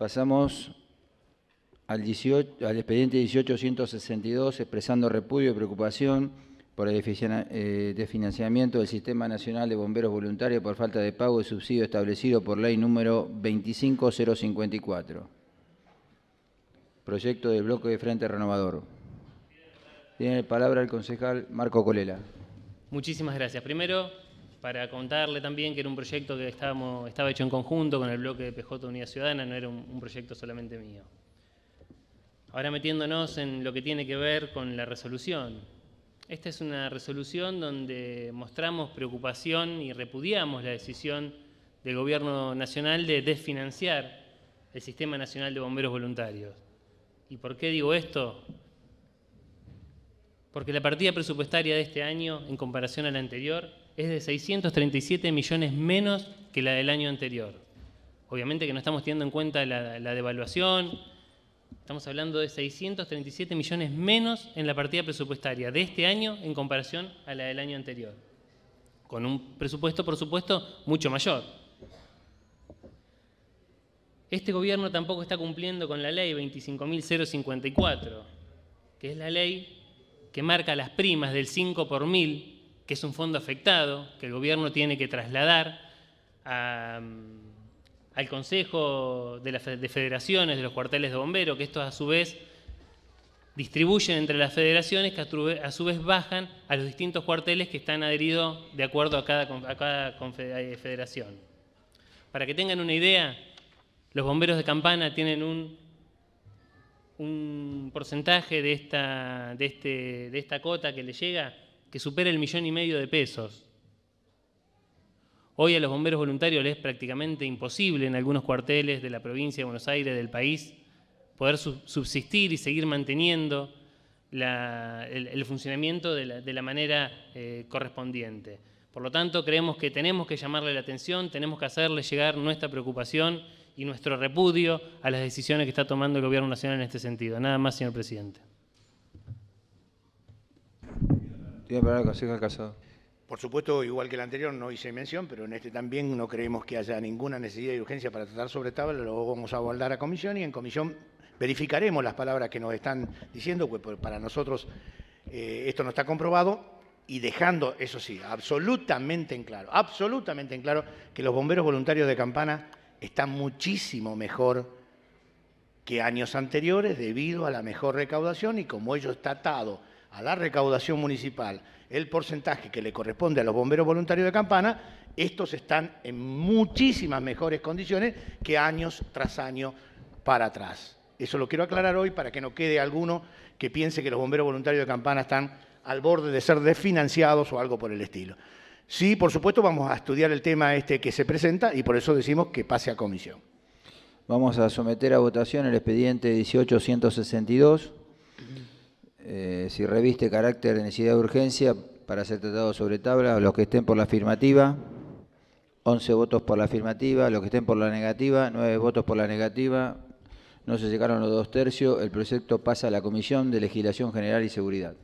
Pasamos al, al expediente 1862, expresando repudio y preocupación por el eh, desfinanciamiento del Sistema Nacional de Bomberos Voluntarios por falta de pago de subsidio establecido por ley número 25054. Proyecto del bloque de Frente Renovador. Tiene la palabra el concejal Marco Colela. Muchísimas gracias. Primero, para contarle también que era un proyecto que estábamos, estaba hecho en conjunto con el bloque de PJ Unidad Ciudadana, no era un proyecto solamente mío. Ahora metiéndonos en lo que tiene que ver con la resolución. Esta es una resolución donde mostramos preocupación y repudiamos la decisión del Gobierno Nacional de desfinanciar el Sistema Nacional de Bomberos Voluntarios. ¿Y por qué digo esto? Porque la partida presupuestaria de este año, en comparación a la anterior, es de 637 millones menos que la del año anterior. Obviamente que no estamos teniendo en cuenta la, devaluación, estamos hablando de 637 millones menos en la partida presupuestaria de este año en comparación a la del año anterior, con un presupuesto, por supuesto, mucho mayor. Este gobierno tampoco está cumpliendo con la ley 25.054, que es la ley que marca las primas del 5 por mil que es un fondo afectado, que el gobierno tiene que trasladar al Consejo de, Federaciones, de los cuarteles de bomberos, que estos a su vez distribuyen entre las federaciones, que a su vez bajan a los distintos cuarteles que están adheridos de acuerdo a cada, eh, federación. Para que tengan una idea, los bomberos de Campana tienen un, porcentaje de esta, de, este, de esta cota que le llega que supera el millón y medio de pesos. Hoy a los bomberos voluntarios les es prácticamente imposible en algunos cuarteles de la provincia de Buenos Aires, del país, poder subsistir y seguir manteniendo el, funcionamiento de la, manera eh, correspondiente. Por lo tanto, creemos que tenemos que llamarle la atención, tenemos que hacerle llegar nuestra preocupación y nuestro repudio a las decisiones que está tomando el Gobierno Nacional en este sentido. Nada más, señor presidente. casado. Por supuesto, igual que el anterior, no hice mención, pero en este también no creemos que haya ninguna necesidad de urgencia para tratar sobre tabla, lo vamos a abordar a comisión y en comisión verificaremos las palabras que nos están diciendo, pues para nosotros eh, esto no está comprobado y dejando, eso sí, absolutamente en claro, absolutamente en claro que los bomberos voluntarios de Campana están muchísimo mejor que años anteriores debido a la mejor recaudación y como ello está atado a la recaudación municipal el porcentaje que le corresponde a los bomberos voluntarios de Campana, estos están en muchísimas mejores condiciones que años tras año para atrás. Eso lo quiero aclarar hoy para que no quede alguno que piense que los bomberos voluntarios de Campana están al borde de ser desfinanciados o algo por el estilo. Sí, por supuesto, vamos a estudiar el tema este que se presenta y por eso decimos que pase a comisión. Vamos a someter a votación el expediente 1862. Eh, si reviste carácter de necesidad de urgencia para ser tratado sobre tabla, los que estén por la afirmativa, 11 votos por la afirmativa, los que estén por la negativa, 9 votos por la negativa, no se llegaron los dos tercios, el proyecto pasa a la Comisión de Legislación General y Seguridad.